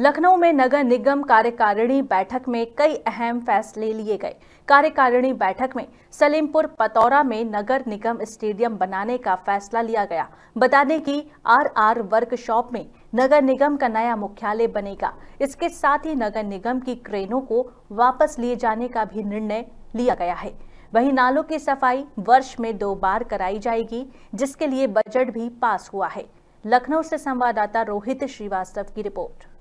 लखनऊ में नगर निगम कार्यकारिणी बैठक में कई अहम फैसले लिए गए कार्यकारिणी बैठक में सलीमपुर पतौरा में नगर निगम स्टेडियम बनाने का फैसला लिया गया बताने की आर आर वर्कशॉप में नगर निगम का नया मुख्यालय बनेगा इसके साथ ही नगर निगम की क्रेनों को वापस लिए जाने का भी निर्णय लिया गया है वहीं नालों की सफाई वर्ष में दो बार कराई जाएगी जिसके लिए बजट भी पास हुआ है लखनऊ से संवाददाता रोहित श्रीवास्तव की रिपोर्ट